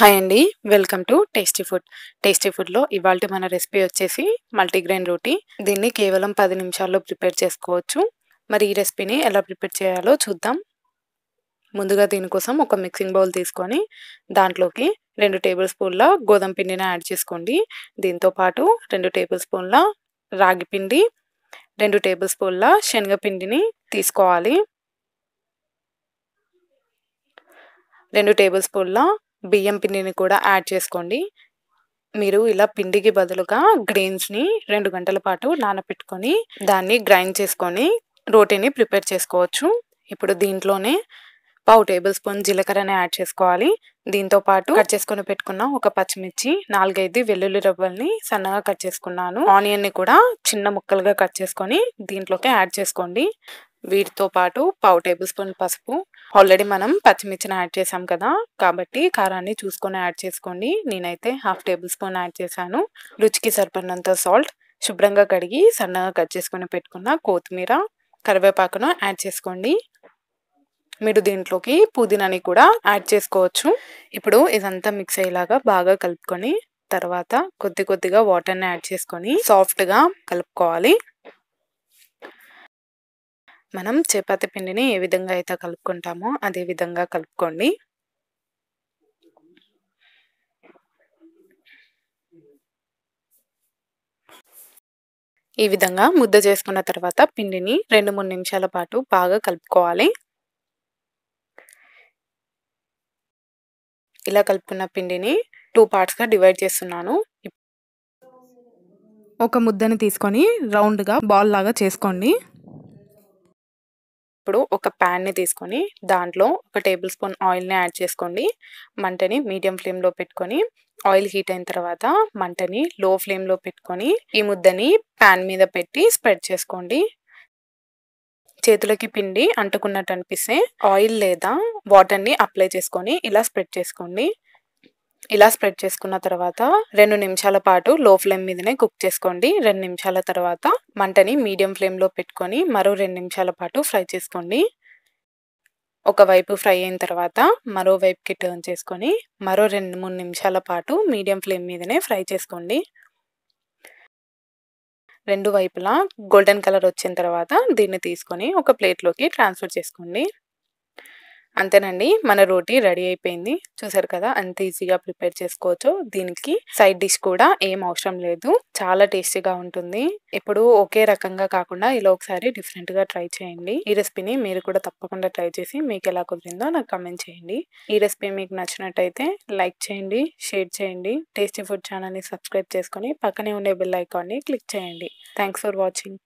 hi అండి welcome to tasty food టేస్టీ ఫుడ్లో ఇవాళ మన రెసిపీ వచ్చేసి మల్టీగ్రెయిన్ రోటీ దీన్ని కేవలం పది నిమిషాల్లో ప్రిపేర్ చేసుకోవచ్చు మరి ఈ రెసిపీని ఎలా ప్రిపేర్ చేయాలో చూద్దాం ముందుగా దీనికోసం ఒక మిక్సింగ్ బౌల్ తీసుకొని దాంట్లోకి రెండు టేబుల్ స్పూన్ల గోధుమ పిండిని యాడ్ చేసుకోండి దీంతోపాటు రెండు టేబుల్ స్పూన్ల రాగి పిండి రెండు టేబుల్ స్పూన్ల శనగపిండిని తీసుకోవాలి రెండు టేబుల్ స్పూన్ల బియ్యం పిండిని కూడా యాడ్ చేసుకోండి మీరు ఇలా పిండికి బదులుగా గ్రెయిన్స్ని రెండు గంటల పాటు నానబెట్టుకొని దాన్ని గ్రైండ్ చేసుకొని రోటీని ప్రిపేర్ చేసుకోవచ్చు ఇప్పుడు దీంట్లోనే పావు టేబుల్ స్పూన్ జీలకర్రని యాడ్ చేసుకోవాలి దీంతో పాటు కట్ చేసుకొని పెట్టుకున్న ఒక పచ్చిమిర్చి నాలుగైదు వెల్లుల్లి రవ్వల్ని సన్నగా కట్ చేసుకున్నాను ఆనియన్ని కూడా చిన్న ముక్కలుగా కట్ చేసుకొని దీంట్లోకి యాడ్ చేసుకోండి వీటితో పాటు పావు టేబుల్ స్పూన్ పసుపు ఆల్రెడీ మనం పచ్చిమిర్చిని యాడ్ చేసాం కదా కాబట్టి కారాన్ని చూసుకొని యాడ్ చేసుకోండి నేనైతే హాఫ్ టేబుల్ స్పూన్ యాడ్ చేశాను రుచికి సరిపడినంత సాల్ట్ శుభ్రంగా కడిగి సన్నగా కట్ చేసుకొని పెట్టుకున్న కొత్తిమీర కరివేపాకును యాడ్ చేసుకోండి మీరు దీంట్లోకి పుదీనాని కూడా యాడ్ చేసుకోవచ్చు ఇప్పుడు ఇదంతా మిక్స్ అయ్యేలాగా బాగా కలుపుకొని తర్వాత కొద్ది కొద్దిగా వాటర్ని యాడ్ చేసుకొని సాఫ్ట్గా కలుపుకోవాలి మనం చపాతి పిండిని ఏ విధంగా అయితే కలుపుకుంటామో అదే విధంగా కలుపుకోండి ఈ విధంగా ముద్ద చేసుకున్న తర్వాత పిండిని రెండు మూడు నిమిషాల పాటు బాగా కలుపుకోవాలి ఇలా కలుపుకున్న పిండిని టూ పార్ట్స్గా డివైడ్ చేస్తున్నాను ఒక ముద్దని తీసుకొని రౌండ్గా బాల్ లాగా చేసుకోండి ఇప్పుడు ఒక ప్యాన్ని తీసుకొని దాంట్లో ఒక టేబుల్ స్పూన్ ఆయిల్ని యాడ్ చేసుకోండి మంటని మీడియం ఫ్లేమ్లో పెట్టుకొని ఆయిల్ హీట్ అయిన తర్వాత మంటని లో ఫ్లేమ్లో పెట్టుకొని ఈ ముద్దని ప్యాన్ మీద పెట్టి స్ప్రెడ్ చేసుకోండి చేతులకి పిండి అంటుకున్నట్టు అనిపిస్తే ఆయిల్ లేదా వాటర్ని అప్లై చేసుకొని ఇలా స్ప్రెడ్ చేసుకోండి ఇలా స్ప్రెడ్ చేసుకున్న తర్వాత రెండు నిమిషాల పాటు లో ఫ్లేమ్ మీదనే కుక్ చేసుకోండి రెండు నిమిషాల తర్వాత మంటని మీడియం ఫ్లేమ్లో పెట్టుకొని మరో రెండు నిమిషాల పాటు ఫ్రై చేసుకోండి ఒకవైపు ఫ్రై అయిన తర్వాత మరోవైపుకి టర్న్ చేసుకొని మరో రెండు మూడు నిమిషాల పాటు మీడియం ఫ్లేమ్ మీదనే ఫ్రై చేసుకోండి రెండు వైపులా గోల్డెన్ కలర్ వచ్చిన తర్వాత దీన్ని తీసుకొని ఒక ప్లేట్లోకి ట్రాన్స్ఫర్ చేసుకోండి అంతేనండి మన రోటీ రెడీ అయిపోయింది చూసారు కదా అంత ఈజీగా ప్రిపేర్ చేసుకోవచ్చు దీనికి సైడ్ డిష్ కూడా ఏం అవసరం లేదు చాలా టేస్టీగా ఉంటుంది ఇప్పుడు ఒకే రకంగా కాకుండా ఇలా ఒకసారి డిఫరెంట్గా ట్రై చేయండి ఈ రెసిపీని మీరు కూడా తప్పకుండా ట్రై చేసి మీకు ఎలా కుదిరిందో నాకు కమెంట్ చేయండి ఈ రెసిపీ మీకు నచ్చినట్టయితే లైక్ చేయండి షేర్ చేయండి టేస్టీ ఫుడ్ ఛానల్ని సబ్స్క్రైబ్ చేసుకొని పక్కనే ఉండే బెల్ ఐకాన్ని క్లిక్ చేయండి థ్యాంక్స్ ఫర్ వాచింగ్